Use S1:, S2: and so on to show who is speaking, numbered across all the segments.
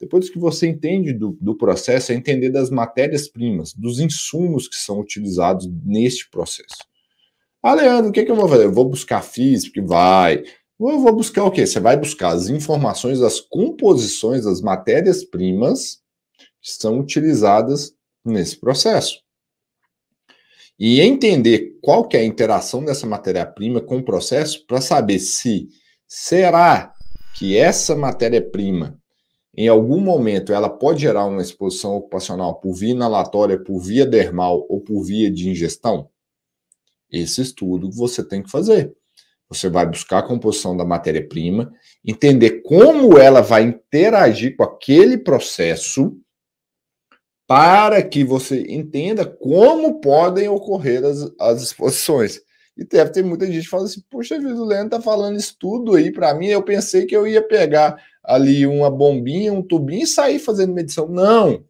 S1: Depois que você entende do, do processo, é entender das matérias-primas, dos insumos que são utilizados neste processo. Ah, Leandro, o que, é que eu vou fazer? Eu vou buscar física? Vai. Ou eu vou buscar o quê? Você vai buscar as informações, as composições, as matérias-primas que são utilizadas nesse processo. E entender qual que é a interação dessa matéria-prima com o processo para saber se será que essa matéria-prima em algum momento ela pode gerar uma exposição ocupacional por via inalatória, por via dermal ou por via de ingestão? Esse estudo você tem que fazer. Você vai buscar a composição da matéria-prima, entender como ela vai interagir com aquele processo para que você entenda como podem ocorrer as, as exposições. E deve ter muita gente falando assim, poxa vida, o Leandro está falando isso tudo aí para mim, eu pensei que eu ia pegar ali uma bombinha, um tubinho e sair fazendo medição. Não!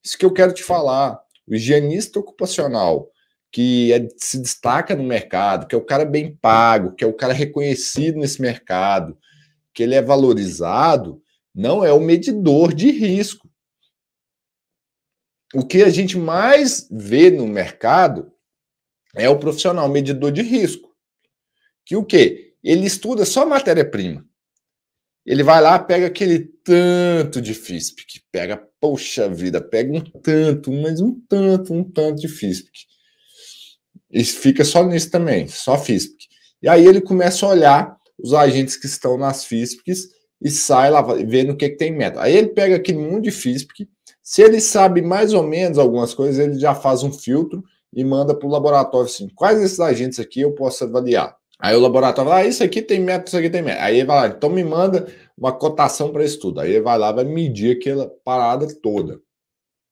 S1: Isso que eu quero te falar. O higienista ocupacional, que é, se destaca no mercado, que é o cara bem pago, que é o cara reconhecido nesse mercado, que ele é valorizado, não é o medidor de risco. O que a gente mais vê no mercado é o profissional medidor de risco. Que o quê? Ele estuda só matéria-prima. Ele vai lá, pega aquele tanto de FISP, que pega, poxa vida, pega um tanto, mas um tanto, um tanto de FISP. E fica só nisso também, só FISP. E aí ele começa a olhar os agentes que estão nas FISPs e sai lá vendo o que, que tem meta. Aí ele pega aquele mundo de FISP, se ele sabe mais ou menos algumas coisas, ele já faz um filtro e manda para o laboratório assim, quais esses agentes aqui eu posso avaliar? Aí o laboratório fala, ah, isso aqui tem método, isso aqui tem método. Aí ele vai lá, então me manda uma cotação para estudo Aí ele vai lá, vai medir aquela parada toda.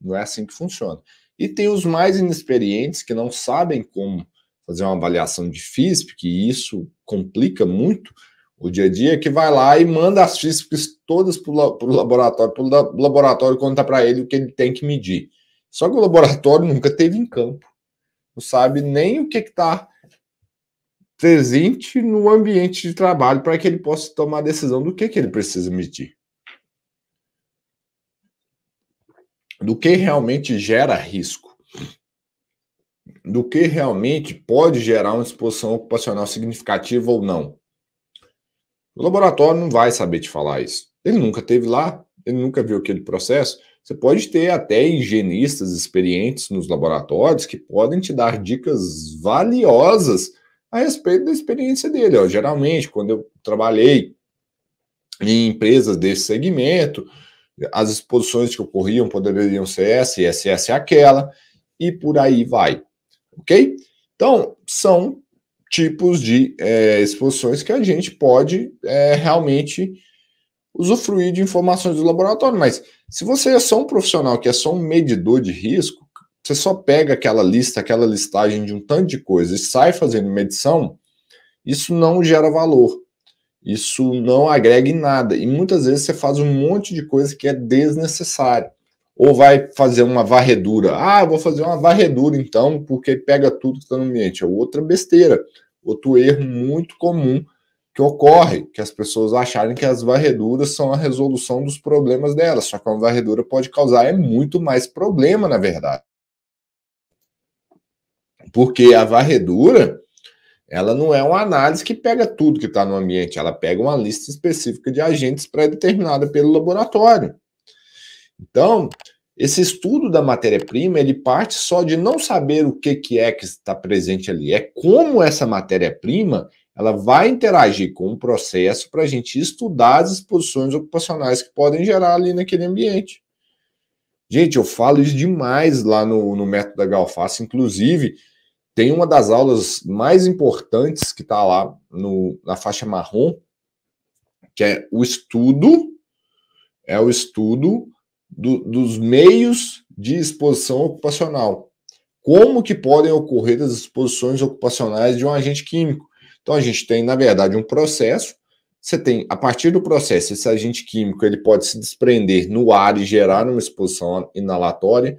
S1: Não é assim que funciona. E tem os mais inexperientes que não sabem como fazer uma avaliação de FISP, que isso complica muito o dia a dia, que vai lá e manda as FISPs todas para o laboratório, para o laboratório conta para ele o que ele tem que medir. Só que o laboratório nunca teve em campo, não sabe nem o que está presente no ambiente de trabalho para que ele possa tomar a decisão do que, que ele precisa medir. Do que realmente gera risco. Do que realmente pode gerar uma exposição ocupacional significativa ou não. O laboratório não vai saber te falar isso. Ele nunca teve lá, ele nunca viu aquele processo. Você pode ter até higienistas experientes nos laboratórios que podem te dar dicas valiosas a respeito da experiência dele. Ó, geralmente, quando eu trabalhei em empresas desse segmento, as exposições que ocorriam poderiam ser essa, essa, aquela, e por aí vai. Ok? Então, são tipos de é, exposições que a gente pode é, realmente usufruir de informações do laboratório. Mas se você é só um profissional que é só um medidor de risco, você só pega aquela lista, aquela listagem de um tanto de coisas e sai fazendo medição, isso não gera valor. Isso não agrega em nada. E muitas vezes você faz um monte de coisa que é desnecessário. Ou vai fazer uma varredura. Ah, vou fazer uma varredura então, porque pega tudo que está no ambiente. É outra besteira. Outro erro muito comum que ocorre, que as pessoas acharem que as varreduras são a resolução dos problemas delas. Só que uma varredura pode causar é muito mais problema, na verdade. Porque a varredura, ela não é uma análise que pega tudo que está no ambiente, ela pega uma lista específica de agentes pré-determinada pelo laboratório. Então, esse estudo da matéria-prima, ele parte só de não saber o que, que é que está presente ali, é como essa matéria-prima ela vai interagir com o processo para a gente estudar as exposições ocupacionais que podem gerar ali naquele ambiente. Gente, eu falo isso demais lá no, no método da Galface, inclusive tem uma das aulas mais importantes que está lá no, na faixa marrom, que é o estudo, é o estudo do, dos meios de exposição ocupacional. Como que podem ocorrer as exposições ocupacionais de um agente químico? Então a gente tem, na verdade, um processo. Você tem, a partir do processo, esse agente químico ele pode se desprender no ar e gerar uma exposição inalatória.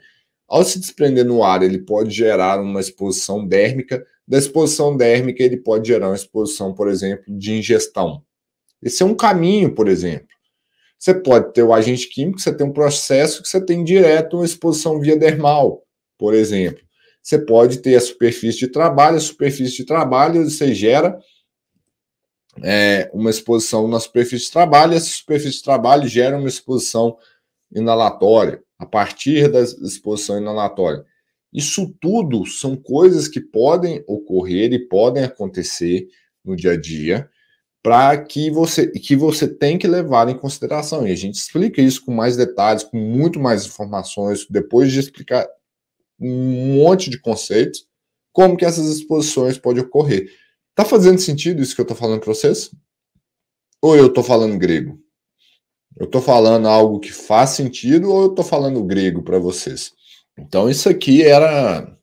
S1: Ao se desprender no ar, ele pode gerar uma exposição dérmica. Da exposição dérmica, ele pode gerar uma exposição, por exemplo, de ingestão. Esse é um caminho, por exemplo. Você pode ter o agente químico, você tem um processo que você tem direto uma exposição via dermal, por exemplo. Você pode ter a superfície de trabalho, a superfície de trabalho você gera é, uma exposição na superfície de trabalho, essa superfície de trabalho gera uma exposição inalatória a partir da exposição inalatória. Isso tudo são coisas que podem ocorrer e podem acontecer no dia a dia para que você que você tem que levar em consideração. E a gente explica isso com mais detalhes, com muito mais informações, depois de explicar um monte de conceitos, como que essas exposições podem ocorrer. Tá fazendo sentido isso que eu estou falando para vocês? Ou eu estou falando grego? Eu estou falando algo que faz sentido ou eu estou falando grego para vocês? Então, isso aqui era.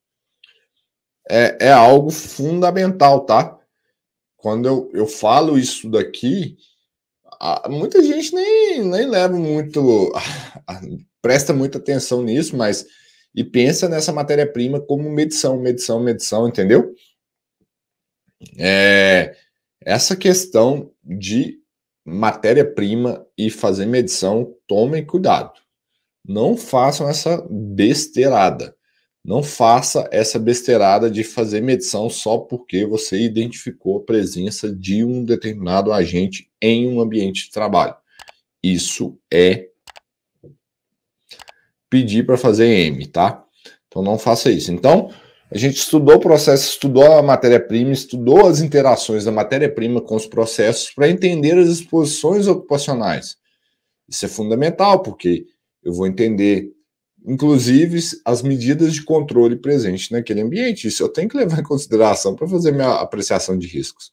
S1: É, é algo fundamental, tá? Quando eu, eu falo isso daqui, a, muita gente nem, nem leva muito. A, a, presta muita atenção nisso, mas. E pensa nessa matéria-prima como medição, medição, medição, entendeu? É, essa questão de matéria-prima e fazer medição, tomem cuidado. Não façam essa besteirada. Não faça essa besteirada de fazer medição só porque você identificou a presença de um determinado agente em um ambiente de trabalho. Isso é pedir para fazer M, tá? Então não faça isso. Então, a gente estudou o processo, estudou a matéria-prima, estudou as interações da matéria-prima com os processos para entender as exposições ocupacionais. Isso é fundamental, porque eu vou entender, inclusive, as medidas de controle presentes naquele ambiente. Isso eu tenho que levar em consideração para fazer minha apreciação de riscos.